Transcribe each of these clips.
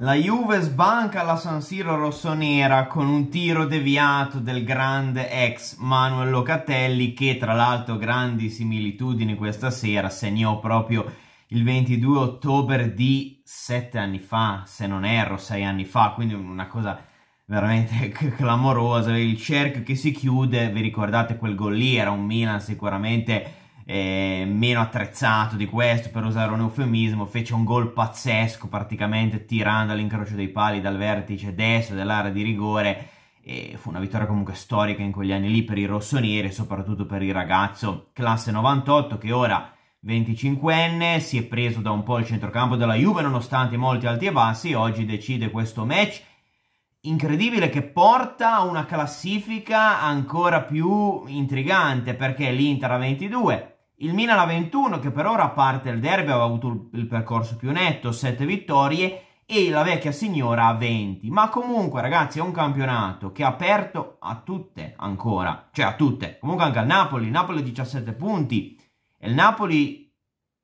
La Juve sbanca la San Siro rossonera con un tiro deviato del grande ex Manuel Locatelli che tra l'altro grandi similitudini questa sera segnò proprio il 22 ottobre di sette anni fa, se non erro, sei anni fa, quindi una cosa veramente clamorosa, il cerchio che si chiude, vi ricordate quel gol lì, era un Milan sicuramente eh, meno attrezzato di questo, per usare un eufemismo, fece un gol pazzesco praticamente tirando all'incrocio dei pali dal vertice destro dell'area di rigore e fu una vittoria comunque storica in quegli anni lì per i rossoneri e soprattutto per il ragazzo classe 98 che ora 25enne si è preso da un po' il centrocampo della Juve nonostante molti alti e bassi oggi decide questo match incredibile che porta a una classifica ancora più intrigante perché l'Inter a 22 il Milan a 21 che per ora a parte il derby aveva avuto il percorso più netto, 7 vittorie e la vecchia signora a 20. Ma comunque ragazzi è un campionato che è aperto a tutte ancora, cioè a tutte, comunque anche al Napoli, il Napoli 17 punti e il Napoli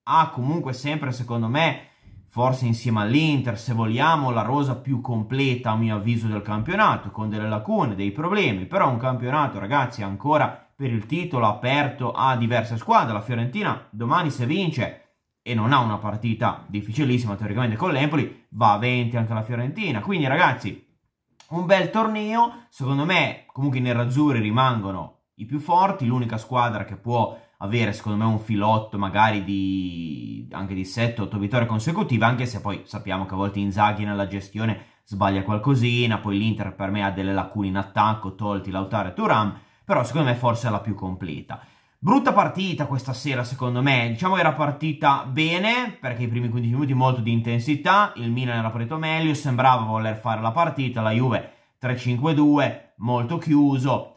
ha comunque sempre secondo me forse insieme all'Inter, se vogliamo, la rosa più completa a mio avviso del campionato, con delle lacune, dei problemi, però un campionato ragazzi ancora per il titolo aperto a diverse squadre. La Fiorentina domani se vince e non ha una partita difficilissima teoricamente con l'Empoli, va a 20 anche la Fiorentina. Quindi ragazzi, un bel torneo, secondo me comunque i nerazzurri rimangono i più forti, l'unica squadra che può avere secondo me un filotto magari di anche di 7-8 vittorie consecutive, anche se poi sappiamo che a volte Inzaghi nella gestione sbaglia qualcosina, poi l'Inter per me ha delle lacune in attacco, tolti Lautaro e Turam, però secondo me forse è la più completa. Brutta partita questa sera, secondo me. Diciamo che era partita bene, perché i primi 15 minuti molto di intensità, il Milan era partito meglio, sembrava voler fare la partita, la Juve 3-5-2, molto chiuso,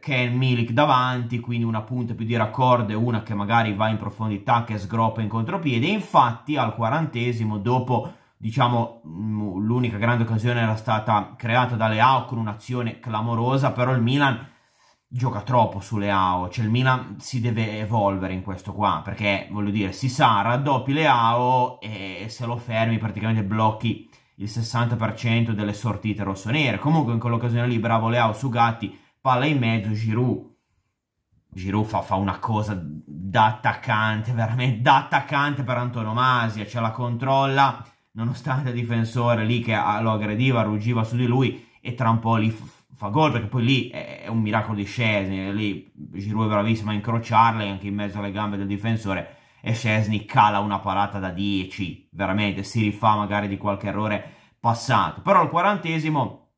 Ken Milik davanti, quindi una punta più di raccordo e una che magari va in profondità, che sgroppa in contropiede. Infatti al quarantesimo, dopo diciamo mm, l'unica grande occasione era stata creata da Leao con un'azione clamorosa, però il Milan gioca troppo su AO, cioè il Milan si deve evolvere in questo qua, perché voglio dire, si sa, raddoppi le e se lo fermi praticamente blocchi il 60% delle sortite rossonere. Comunque in quell'occasione lì, bravo Leao su Gatti, palla in mezzo, Giroud. Giroud fa, fa, una cosa da attaccante, veramente da attaccante per antonomasia, ce la controlla nonostante il difensore lì che lo aggrediva, ruggiva su di lui e tra un po' lì fa gol perché poi lì è un miracolo di Scesni, lì Giroud è bravissimo a incrociarla anche in mezzo alle gambe del difensore e Scesni cala una parata da 10, veramente si rifà magari di qualche errore passato. Però al quarantesimo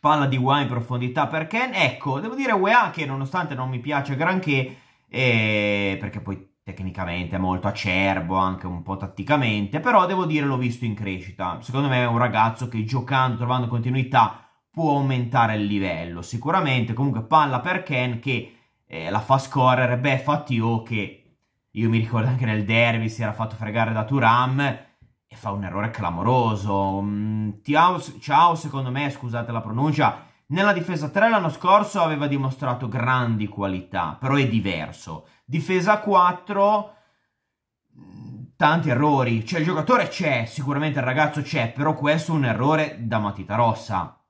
palla di Wea in profondità per Ken, ecco, devo dire Wea che nonostante non mi piace granché, eh, perché poi tecnicamente è molto acerbo, anche un po' tatticamente, però devo dire l'ho visto in crescita. Secondo me è un ragazzo che giocando, trovando continuità può aumentare il livello sicuramente. Comunque palla per Ken che eh, la fa scorrere beh Beffa Tio oh, che io mi ricordo anche nel derby si era fatto fregare da Turam e fa un errore clamoroso. Mm, Tiao, ciao, secondo me, scusate la pronuncia, nella difesa 3 l'anno scorso aveva dimostrato grandi qualità, però è diverso. Difesa 4 tanti errori, cioè il giocatore c'è, sicuramente il ragazzo c'è, però questo è un errore da matita rossa.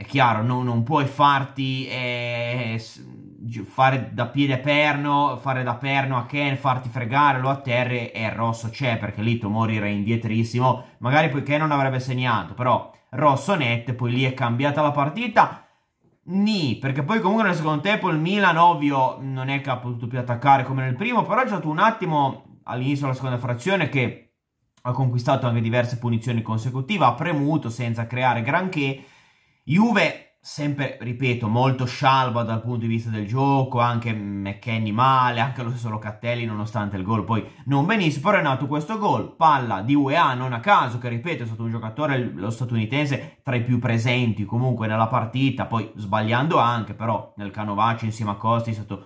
È chiaro, no, non puoi farti eh, fare da piede perno, fare da perno a Ken, farti fregare, lo atterri e il Rosso c'è perché lì Tomori era indietrissimo, magari poi Ken non avrebbe segnato, però Rosso net, poi lì è cambiata la partita. Ni, perché poi comunque nel secondo tempo il Milan ovvio non è che ha potuto più attaccare come nel primo, però è stato un attimo all'inizio della seconda frazione che ha conquistato anche diverse punizioni consecutive, ha premuto senza creare granché Juve, sempre, ripeto, molto scialba dal punto di vista del gioco, anche McKenny male, anche lo stesso Locatelli nonostante il gol poi non benissimo, però è nato questo gol, palla di UEA non a caso, che ripeto è stato un giocatore, lo statunitense, tra i più presenti comunque nella partita, poi sbagliando anche, però nel Canovaccio insieme a Costi è stato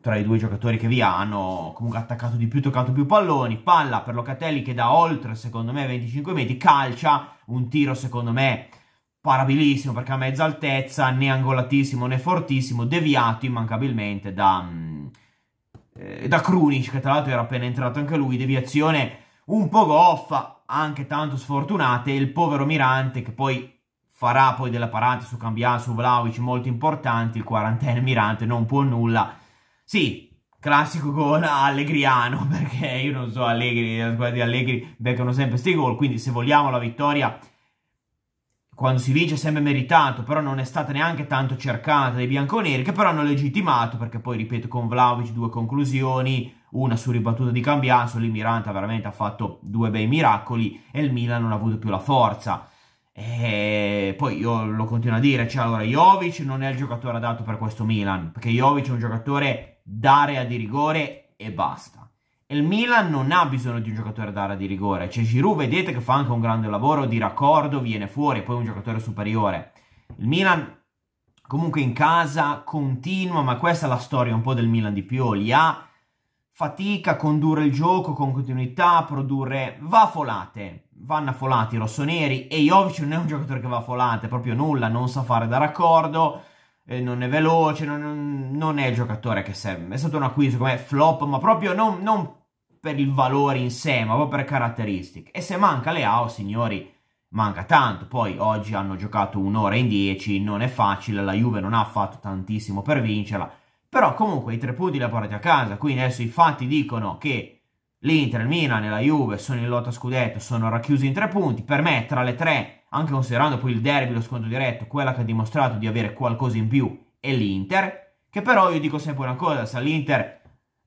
tra i due giocatori che vi hanno comunque attaccato di più, toccato più palloni, palla per Locatelli che da oltre secondo me 25 metri calcia, un tiro secondo me parabilissimo perché a mezza altezza, né angolatissimo né fortissimo, deviato immancabilmente da, mm, eh, da Krunic, che tra l'altro era appena entrato anche lui, deviazione un po' goffa, anche tanto sfortunata, e il povero Mirante che poi farà poi della parata su Cambià, su Vlaovic molto importanti, il quarantenne Mirante non può nulla. Sì, classico gol allegriano, perché io non so, Allegri, la squadra di Allegri beccano sempre sti gol, quindi se vogliamo la vittoria quando si vince è sempre meritato, però non è stata neanche tanto cercata dai bianconeri, che però hanno legittimato, perché poi, ripeto, con Vlaovic due conclusioni, una su ribattuta di Cambiasso, lì Miranta veramente ha fatto due bei miracoli e il Milan non ha avuto più la forza. E poi io lo continuo a dire, cioè allora Jovic non è il giocatore adatto per questo Milan, perché Jovic è un giocatore d'area di rigore e basta il Milan non ha bisogno di un giocatore d'area di rigore. C'è cioè, Giroud vedete che fa anche un grande lavoro di raccordo, viene fuori, poi un giocatore superiore. Il Milan comunque in casa continua, ma questa è la storia un po' del Milan di Pioli, ha fatica a condurre il gioco con continuità, a produrre... va a folate, vanno a folate i rossoneri, e Jovic non è un giocatore che va a folate, proprio nulla, non sa fare da raccordo, eh, non è veloce, non, non, è il giocatore che serve. È stato un acquisto come flop, ma proprio non, non per il valore in sé, ma proprio per caratteristiche. E se manca Leao, signori, manca tanto. Poi oggi hanno giocato un'ora in dieci, non è facile, la Juve non ha fatto tantissimo per vincerla. Però comunque i tre punti li ha portati a casa, quindi adesso i fatti dicono che l'Inter, il Milan e la Juve sono in lotta scudetto, sono racchiusi in tre punti. Per me, tra le tre, anche considerando poi il derby, lo scontro diretto, quella che ha dimostrato di avere qualcosa in più è l'Inter, che però io dico sempre una cosa, se l'Inter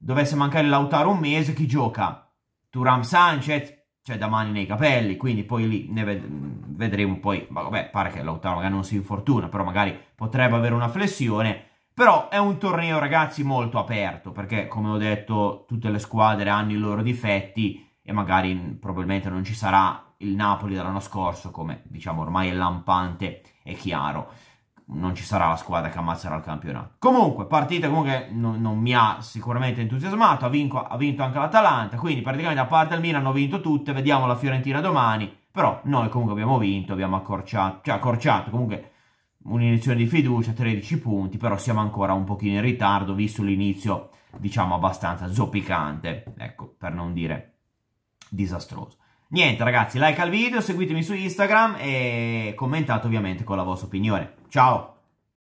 dovesse mancare Lautaro un mese, chi gioca? Turam Sanchez, cioè da mani nei capelli, quindi poi lì ne ved vedremo poi, ma vabbè, pare che Lautaro magari non si infortuna, però magari potrebbe avere una flessione, però è un torneo ragazzi molto aperto, perché come ho detto tutte le squadre hanno i loro difetti e magari probabilmente non ci sarà il Napoli dell'anno scorso, come diciamo ormai è lampante e chiaro non ci sarà la squadra che ammazzerà il campionato. Comunque, partita comunque non, non mi ha sicuramente entusiasmato, ha, vinco, ha vinto anche l'Atalanta, quindi praticamente a parte il Milan hanno vinto tutte, vediamo la Fiorentina domani, però noi comunque abbiamo vinto, abbiamo accorciato, cioè accorciato comunque un'iniezione di fiducia, 13 punti, però siamo ancora un pochino in ritardo, visto l'inizio, diciamo, abbastanza zoppicante, ecco, per non dire disastroso. Niente ragazzi, like al video, seguitemi su Instagram e commentate ovviamente con la vostra opinione. Ciao.